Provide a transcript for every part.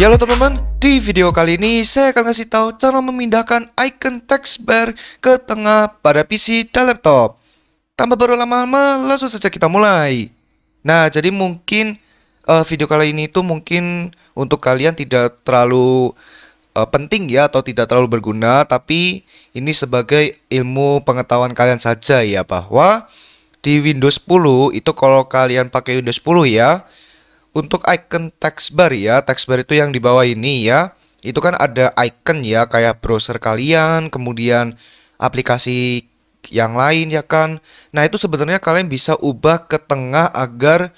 Ya halo teman-teman, di video kali ini saya akan ngasih tahu cara memindahkan icon text bar ke tengah pada PC dan laptop. Tanpa berlama-lama, langsung saja kita mulai. Nah, jadi mungkin uh, video kali ini itu mungkin untuk kalian tidak terlalu uh, penting ya atau tidak terlalu berguna, tapi ini sebagai ilmu pengetahuan kalian saja ya bahwa di Windows 10 itu kalau kalian pakai Windows 10 ya, untuk icon text bar ya, text bar itu yang di bawah ini ya. Itu kan ada icon ya kayak browser kalian, kemudian aplikasi yang lain ya kan. Nah, itu sebenarnya kalian bisa ubah ke tengah agar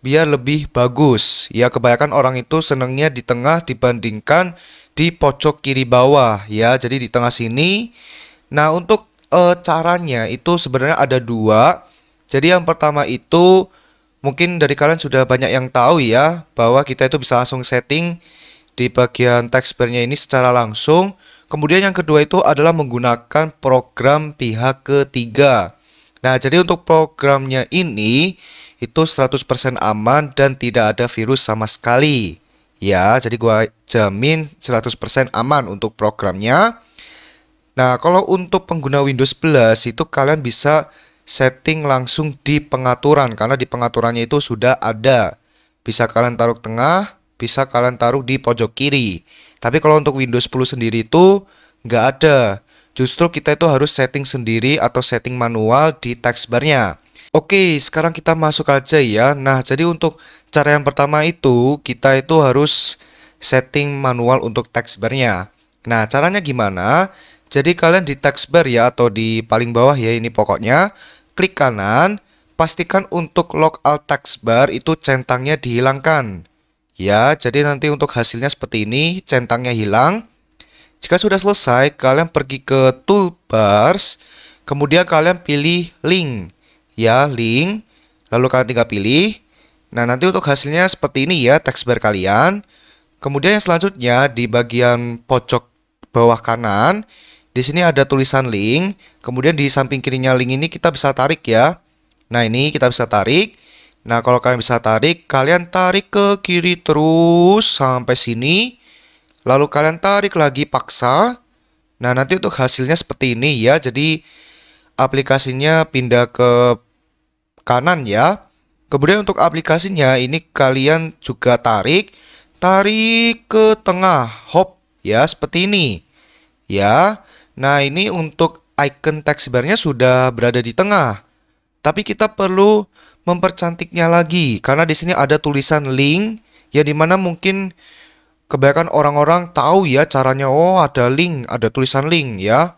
biar lebih bagus. Ya, kebanyakan orang itu senangnya di tengah dibandingkan di pojok kiri bawah ya. Jadi di tengah sini. Nah, untuk e, caranya itu sebenarnya ada dua. Jadi yang pertama itu Mungkin dari kalian sudah banyak yang tahu ya bahwa kita itu bisa langsung setting di bagian text bar ini secara langsung. Kemudian yang kedua itu adalah menggunakan program pihak ketiga. Nah, jadi untuk programnya ini itu 100% aman dan tidak ada virus sama sekali. Ya, jadi gua jamin 100% aman untuk programnya. Nah, kalau untuk pengguna Windows 11 itu kalian bisa setting langsung di pengaturan karena di pengaturannya itu sudah ada. Bisa kalian taruh tengah, bisa kalian taruh di pojok kiri. Tapi kalau untuk Windows 10 sendiri itu nggak ada. Justru kita itu harus setting sendiri atau setting manual di text bar-nya. Oke, sekarang kita masuk aja ya. Nah, jadi untuk cara yang pertama itu kita itu harus setting manual untuk text bar-nya. Nah, caranya gimana? Jadi kalian di text bar ya atau di paling bawah ya ini pokoknya klik kanan, pastikan untuk local text bar itu centangnya dihilangkan. Ya, jadi nanti untuk hasilnya seperti ini, centangnya hilang. Jika sudah selesai, kalian pergi ke toolbars, kemudian kalian pilih link. Ya, link. Lalu kalian tinggal pilih. Nah, nanti untuk hasilnya seperti ini ya text bar kalian. Kemudian yang selanjutnya di bagian pojok bawah kanan di sini ada tulisan link, kemudian di samping kirinya link ini kita bisa tarik ya. Nah, ini kita bisa tarik. Nah, kalau kalian bisa tarik, kalian tarik ke kiri terus sampai sini. Lalu kalian tarik lagi paksa. Nah, nanti untuk hasilnya seperti ini ya. Jadi aplikasinya pindah ke kanan ya. Kemudian untuk aplikasinya ini kalian juga tarik, tarik ke tengah, hop ya seperti ini. Ya. Nah, ini untuk icon text bar-nya sudah berada di tengah. Tapi kita perlu mempercantiknya lagi karena di sini ada tulisan link ya di mana mungkin kebanyakan orang-orang tahu ya caranya oh ada link, ada tulisan link ya.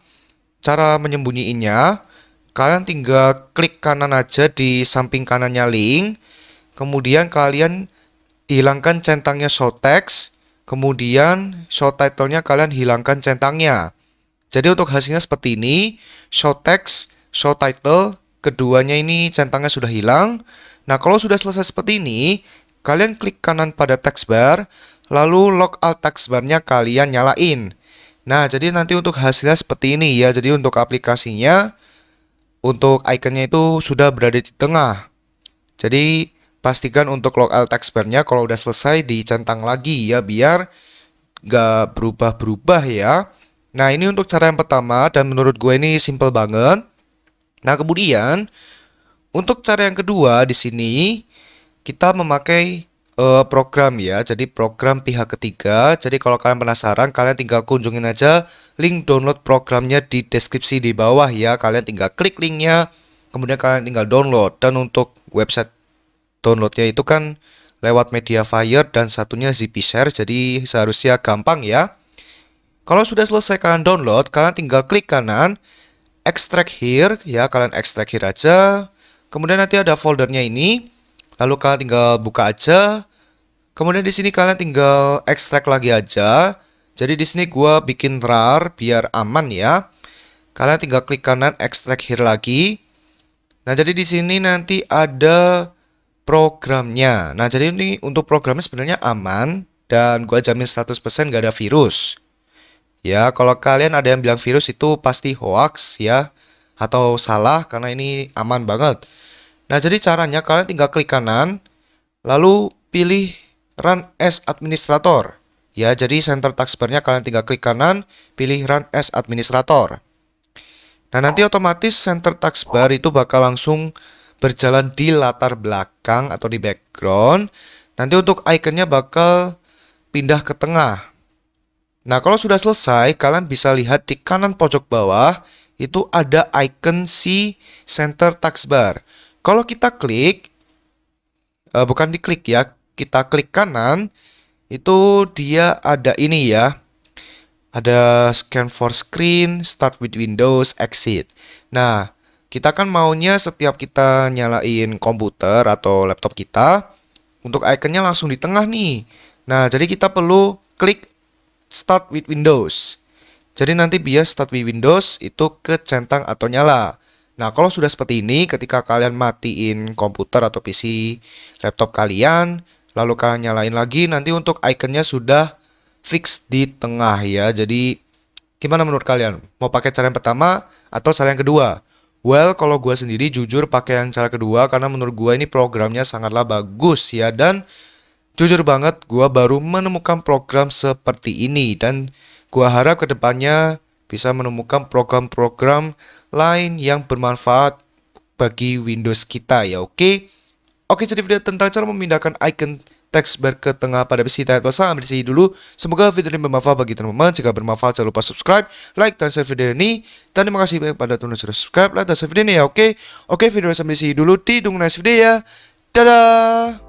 Cara menyembunyiinnya kalian tinggal klik kanan aja di samping kanannya link. Kemudian kalian hilangkan centangnya show text, kemudian show title-nya kalian hilangkan centangnya. Jadi untuk hasilnya seperti ini, show text, show title, keduanya ini centangnya sudah hilang. Nah, kalau sudah selesai seperti ini, kalian klik kanan pada text bar, lalu log all text bar-nya kalian nyalain. Nah, jadi nanti untuk hasilnya seperti ini ya. Jadi untuk aplikasinya, untuk ikonnya itu sudah berada di tengah. Jadi, pastikan untuk local text bar-nya kalau sudah selesai dicentang lagi ya, biar nggak berubah-berubah ya. Nah, ini untuk cara yang pertama dan menurut gue ini simple banget. Nah, kemudian untuk cara yang kedua di sini kita memakai uh, program ya. Jadi program pihak ketiga. Jadi kalau kalian penasaran, kalian tinggal kunjungin aja link download programnya di deskripsi di bawah ya. Kalian tinggal klik linknya, kemudian kalian tinggal download. Dan untuk website downloadnya itu kan lewat Mediafire dan satunya Share. Jadi seharusnya gampang ya. Kalau sudah selesai kalian download, kalian tinggal klik kanan, extract here, ya kalian extract here aja. Kemudian nanti ada foldernya ini, lalu kalian tinggal buka aja. Kemudian di sini kalian tinggal extract lagi aja. Jadi di sini gue bikin rar biar aman ya. Kalian tinggal klik kanan extract here lagi. Nah, jadi di sini nanti ada programnya. Nah, jadi ini untuk programnya sebenarnya aman dan gue jamin 100% gak ada virus. Ya, kalau kalian ada yang bilang virus itu pasti hoax ya atau salah karena ini aman banget. Nah, jadi caranya kalian tinggal klik kanan lalu pilih run as administrator. Ya, jadi center taskbar-nya kalian tinggal klik kanan, pilih run as administrator. Nah, nanti otomatis center taskbar itu bakal langsung berjalan di latar belakang atau di background. Nanti untuk ikonnya bakal pindah ke tengah. Nah, kalau sudah selesai, kalian bisa lihat di kanan pojok bawah itu ada icon si center taskbar. Kalau kita klik, uh, bukan diklik ya, kita klik kanan, itu dia ada ini ya, ada scan for screen, start with Windows, exit. Nah, kita kan maunya setiap kita nyalain komputer atau laptop kita, untuk ikonnya langsung di tengah nih. Nah, jadi kita perlu klik start with Windows. Jadi nanti bias start with Windows itu ke centang atau nyala. Nah, kalau sudah seperti ini, ketika kalian matiin komputer atau PC laptop kalian, lalu kalian nyalain lagi, nanti untuk ikonnya sudah fix di tengah ya. Jadi, gimana menurut kalian? Mau pakai cara yang pertama atau cara yang kedua? Well, kalau gue sendiri jujur pakai yang cara kedua karena menurut gue ini programnya sangatlah bagus ya dan Jujur banget, gue baru menemukan program seperti ini dan gue harap kedepannya bisa menemukan program-program lain yang bermanfaat bagi Windows kita ya, oke? Okay? Oke, jadi video tentang cara memindahkan icon teks bar ke tengah pada PC Title sampai di sini dulu. Semoga video ini bermanfaat bagi teman-teman. Jika bermanfaat, jangan lupa subscribe, like, dan share video ini. Dan terima kasih banyak pada teman-teman sudah subscribe, like, dan share video ini ya, oke? Oke, video sampai di sini dulu. Tidung next video ya. Dadah!